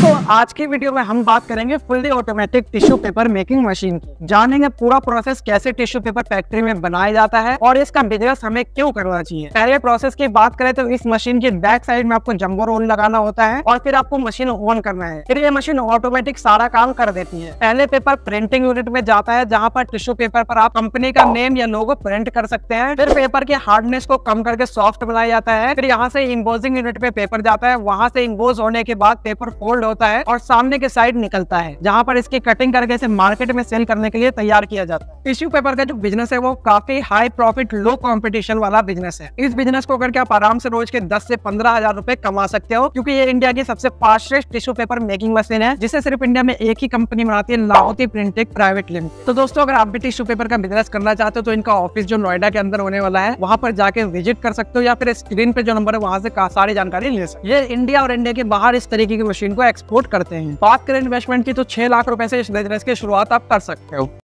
दोस्तों आज की वीडियो में हम बात करेंगे fully automatic tissue paper making machine की जानेंगे पूरा प्रोसेस कैसे टिश्यू पेपर फैक्ट्री में बनाया जाता है और इसका बिजनेस हमें क्यों करना चाहिए पहले प्रोसेस की बात करें तो इस मशीन की बैक साइड में आपको जम्बो रोल लगाना होता है और फिर आपको मशीन ऑन करना है फिर ये मशीन ऑटोमेटिक सारा काम कर देती है पहले पेपर प्रिंटिंग यूनिट में जाता है जहाँ पर टिश्यू पेपर पर आप कंपनी का नेम या लोगो प्रिंट कर सकते हैं फिर पेपर के हार्डनेस को कम करके सॉफ्ट बनाया जाता है फिर यहाँ से इम्बोजिंग यूनिट में पेपर जाता है वहाँ से इम्बोज होने के बाद पेपर फोल्ड होता है और सामने के साइड निकलता है जहाँ पर इसकी कटिंग करके इसे मार्केट में सेल करने के लिए तैयार किया जाता है टिश्यू पेपर का जो बिजनेस है वो काफी हाई प्रॉफिट लो कॉम्पिटिशन वाला बिजनेस है इस बिजनेस को करके आप आराम से रोज के दस से पंद्रह हजार कमा सकते हो क्योंकि ये इंडिया की सबसे fastest tissue paper making machine है जिसे सिर्फ इंडिया में एक ही कंपनी बनाती है लाहौती प्रिंटेक प्राइवेट लिमिटेड तो दोस्तों अगर आप भी टिश्यू पेपर का बिजनेस करना चाहते हो तो इनका ऑफिस जो नोएडा के अंदर होने वाला है वहाँ पर जाके विजिट कर सकते हो या फिर स्क्रीन पे जो नंबर है वहाँ से सारी जानकारी ले सकते ये इंडिया और इंडिया के बाहर इस तरीके की मशीन को एक्सपोर्ट करते हैं बात करें इन्वेस्टमेंट की तो छह लाख रुपए से इस बिजनेस की शुरुआत आप कर सकते हो